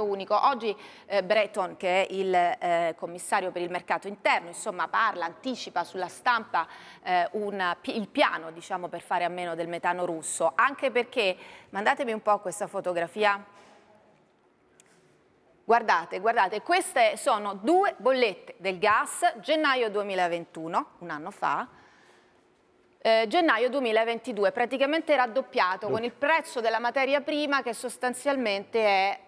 mercato unico. Oggi eh, Breton, che è il eh, commissario per il mercato interno, insomma, parla, anticipa sulla stampa eh, un, il piano diciamo, per fare a meno del metano russo, anche perché, mandatemi un po' questa fotografia, Guardate, guardate, queste sono due bollette del gas gennaio 2021, un anno fa, eh, gennaio 2022, praticamente raddoppiato Doppio. con il prezzo della materia prima che sostanzialmente è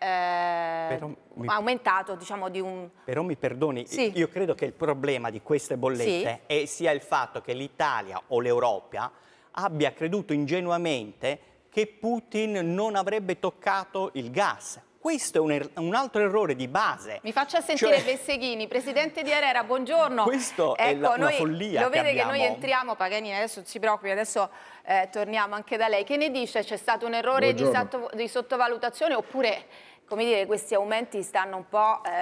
eh, però, aumentato diciamo di un... Però mi perdoni, sì. io credo che il problema di queste bollette sì. sia il fatto che l'Italia o l'Europa abbia creduto ingenuamente che Putin non avrebbe toccato il gas questo è un, er un altro errore di base. Mi faccia sentire cioè... Besseghini, presidente di Arera, buongiorno. Questo ecco, è la, ecco, noi, follia. Lo vede che, che, noi entriamo, Paganini, adesso si preoccupi, adesso eh, torniamo anche da lei. Che ne dice? C'è stato un errore di, di sottovalutazione oppure come dire, questi aumenti stanno un po' eh,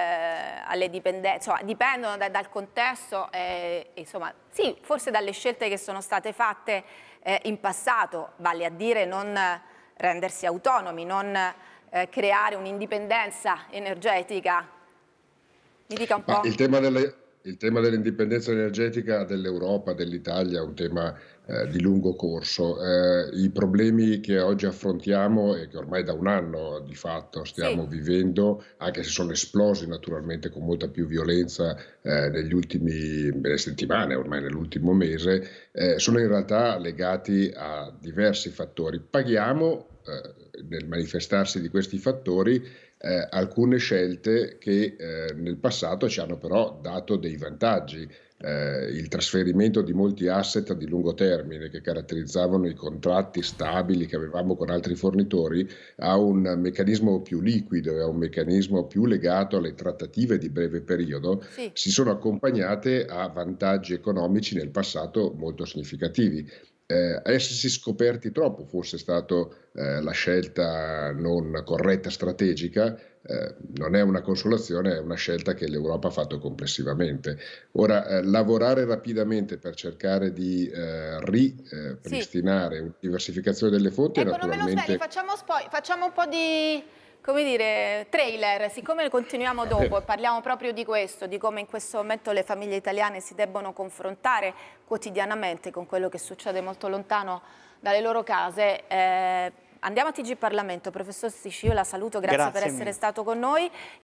alle dipendenze, insomma, dipendono da, dal contesto, eh, insomma, sì, forse dalle scelte che sono state fatte eh, in passato, vale a dire non rendersi autonomi, non eh, creare un'indipendenza energetica? Mi dica un po'. il tema delle, il tema dell'indipendenza energetica dell'Europa, dell'Italia, è un tema eh, di lungo corso. Eh, I problemi che oggi affrontiamo e che ormai da un anno di fatto stiamo sì. vivendo, anche se sono esplosi naturalmente con molta più violenza eh, negli ultimi nelle settimane, ormai nell'ultimo mese, eh, sono in realtà legati a diversi fattori. Paghiamo eh, nel manifestarsi di questi fattori eh, alcune scelte che eh, nel passato ci hanno però dato dei vantaggi. Eh, il trasferimento di molti asset di lungo termine che caratterizzavano i contratti stabili che avevamo con altri fornitori a un meccanismo più liquido e a un meccanismo più legato alle trattative di breve periodo sì. si sono accompagnate a vantaggi economici nel passato molto significativi eh, essersi scoperti troppo fosse stata eh, la scelta non corretta strategica, eh, non è una consolazione, è una scelta che l'Europa ha fatto complessivamente. Ora, eh, lavorare rapidamente per cercare di eh, eh, ripristinare sì. una diversificazione delle fonti ecco, naturalmente... non me facciamo, spo- facciamo un po' di come dire, trailer, siccome continuiamo dopo e parliamo proprio di questo, di come in questo momento le famiglie italiane si debbono confrontare quotidianamente con quello che succede molto lontano dalle loro case, eh, andiamo a TG Parlamento. Professor io la saluto, grazie, grazie per essere stato con noi.